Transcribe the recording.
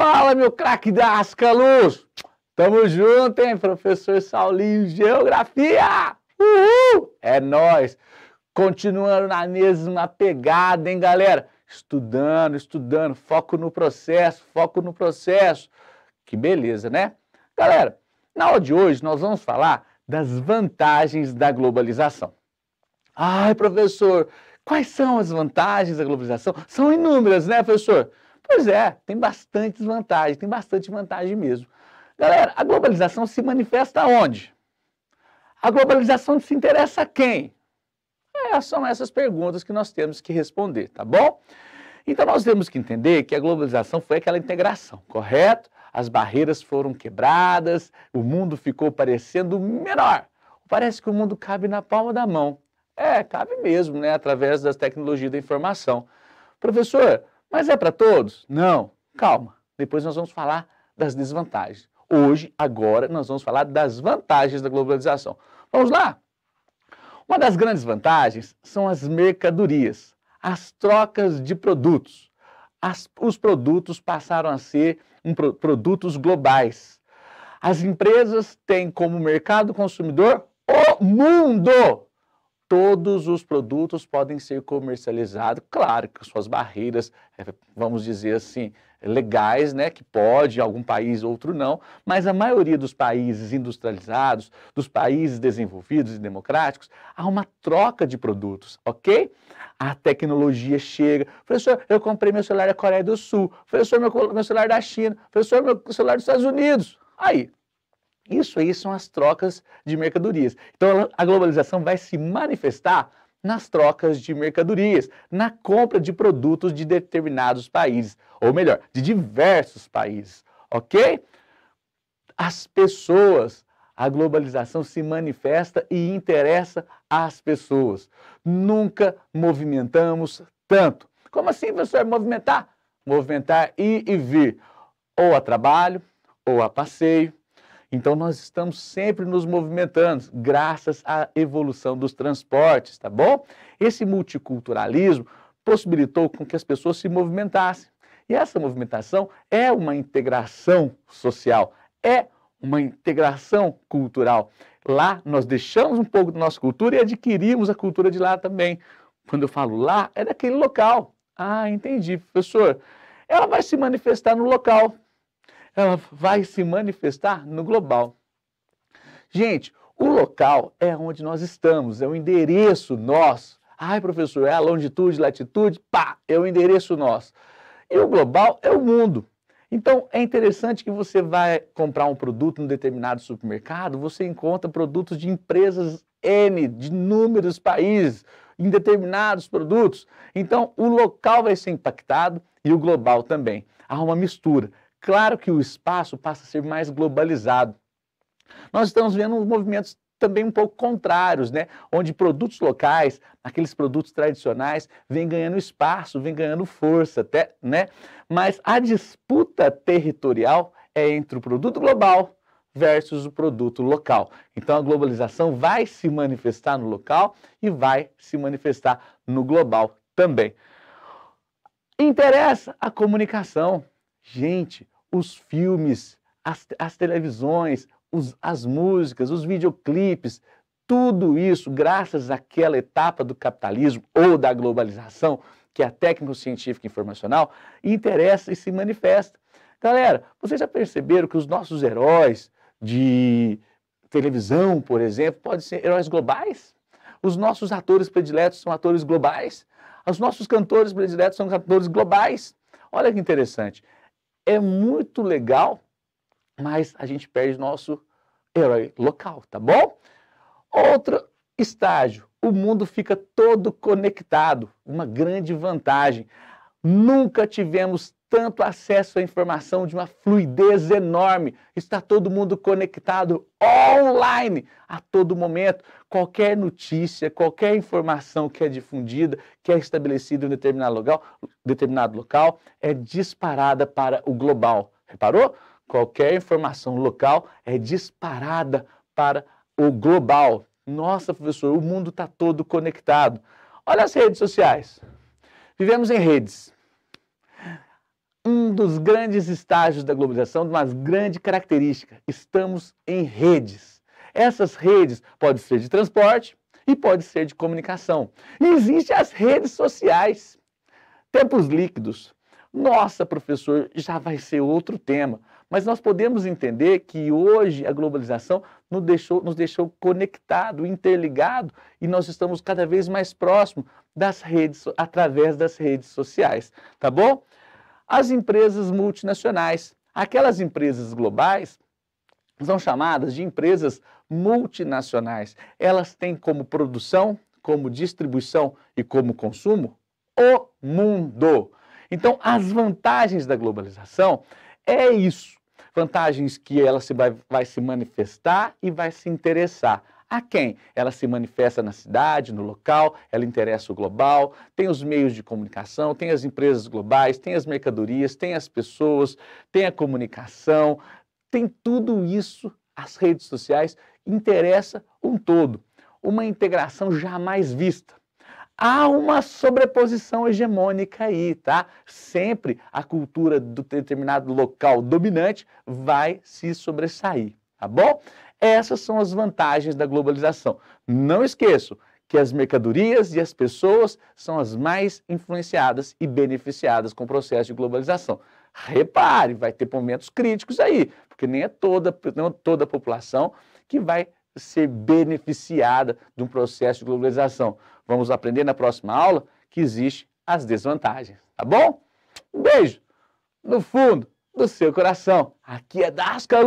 Fala, meu craque da luz! Tamo junto, hein, professor Saulinho Geografia! Uhul! É nós. Continuando na mesma pegada, hein, galera? Estudando, estudando, foco no processo, foco no processo. Que beleza, né? Galera, na aula de hoje nós vamos falar das vantagens da globalização. Ai, professor, quais são as vantagens da globalização? São inúmeras, né, professor? Pois é, tem bastante desvantagem tem bastante vantagem mesmo. Galera, a globalização se manifesta onde? A globalização se interessa a quem? É, são essas perguntas que nós temos que responder, tá bom? Então nós temos que entender que a globalização foi aquela integração, correto? As barreiras foram quebradas, o mundo ficou parecendo menor. Parece que o mundo cabe na palma da mão. É, cabe mesmo, né? Através das tecnologias da informação. Professor, mas é para todos? Não. Calma. Depois nós vamos falar das desvantagens. Hoje, agora, nós vamos falar das vantagens da globalização. Vamos lá? Uma das grandes vantagens são as mercadorias, as trocas de produtos. As, os produtos passaram a ser um, produtos globais. As empresas têm como mercado consumidor o mundo todos os produtos podem ser comercializados, claro, com suas barreiras, eh, vamos dizer assim, legais, né, que pode, algum país, outro não, mas a maioria dos países industrializados, dos países desenvolvidos e democráticos, há uma troca de produtos, ok? A tecnologia chega. Professor, eu comprei meu celular da Coreia do Sul. Professor, meu, meu celular da China. Professor, meu celular dos Estados Unidos. Aí, isso aí são as trocas de mercadorias. Então a globalização vai se manifestar nas trocas de mercadorias, na compra de produtos de determinados países, ou melhor, de diversos países, ok? As pessoas, a globalização se manifesta e interessa às pessoas. Nunca movimentamos tanto. Como assim, professor? Movimentar? Movimentar ir e vir, ou a trabalho, ou a passeio, então nós estamos sempre nos movimentando, graças à evolução dos transportes, tá bom? Esse multiculturalismo possibilitou com que as pessoas se movimentassem. E essa movimentação é uma integração social, é uma integração cultural. Lá nós deixamos um pouco da nossa cultura e adquirimos a cultura de lá também. Quando eu falo lá, é daquele local. Ah, entendi, professor. Ela vai se manifestar no local ela vai se manifestar no global. Gente, o local é onde nós estamos, é o endereço nosso. Ai, professor, é a longitude, latitude, pá, é o endereço nosso. E o global é o mundo. Então, é interessante que você vai comprar um produto em determinado supermercado, você encontra produtos de empresas N, de inúmeros países, em determinados produtos. Então, o local vai ser impactado e o global também. Há uma mistura. Claro que o espaço passa a ser mais globalizado. Nós estamos vendo movimentos também um pouco contrários, né? onde produtos locais, aqueles produtos tradicionais, vêm ganhando espaço, vêm ganhando força, até, né? mas a disputa territorial é entre o produto global versus o produto local. Então a globalização vai se manifestar no local e vai se manifestar no global também. Interessa a comunicação. Gente, os filmes, as, as televisões, os, as músicas, os videoclipes, tudo isso, graças àquela etapa do capitalismo ou da globalização, que é a técnico-científica informacional, interessa e se manifesta. Galera, vocês já perceberam que os nossos heróis de televisão, por exemplo, podem ser heróis globais? Os nossos atores prediletos são atores globais? Os nossos cantores prediletos são cantores globais? Olha que interessante é muito legal, mas a gente perde nosso herói local, tá bom? Outro estágio, o mundo fica todo conectado, uma grande vantagem. Nunca tivemos tanto acesso à informação de uma fluidez enorme. Está todo mundo conectado online a todo momento. Qualquer notícia, qualquer informação que é difundida, que é estabelecida em determinado local, determinado local é disparada para o global. Reparou? Qualquer informação local é disparada para o global. Nossa, professor, o mundo está todo conectado. Olha as redes sociais. Vivemos em redes. Um dos grandes estágios da globalização, uma grande característica, estamos em redes. Essas redes podem ser de transporte e podem ser de comunicação. E existem as redes sociais. Tempos líquidos. Nossa, professor, já vai ser outro tema. Mas nós podemos entender que hoje a globalização nos deixou, nos deixou conectado, interligado, e nós estamos cada vez mais próximos das redes, através das redes sociais, tá bom? As empresas multinacionais, aquelas empresas globais, são chamadas de empresas multinacionais. Elas têm como produção, como distribuição e como consumo o mundo. Então, as vantagens da globalização é isso. Vantagens que ela se vai, vai se manifestar e vai se interessar. A quem? Ela se manifesta na cidade, no local, ela interessa o global, tem os meios de comunicação, tem as empresas globais, tem as mercadorias, tem as pessoas, tem a comunicação, tem tudo isso, as redes sociais, interessa um todo. Uma integração jamais vista há uma sobreposição hegemônica aí, tá? Sempre a cultura do determinado local dominante vai se sobressair, tá bom? Essas são as vantagens da globalização. Não esqueço que as mercadorias e as pessoas são as mais influenciadas e beneficiadas com o processo de globalização. Repare, vai ter momentos críticos aí, porque nem é toda, não é toda a população que vai ser beneficiada de um processo de globalização. Vamos aprender na próxima aula que existem as desvantagens, tá bom? Um beijo no fundo do seu coração. Aqui é Dasca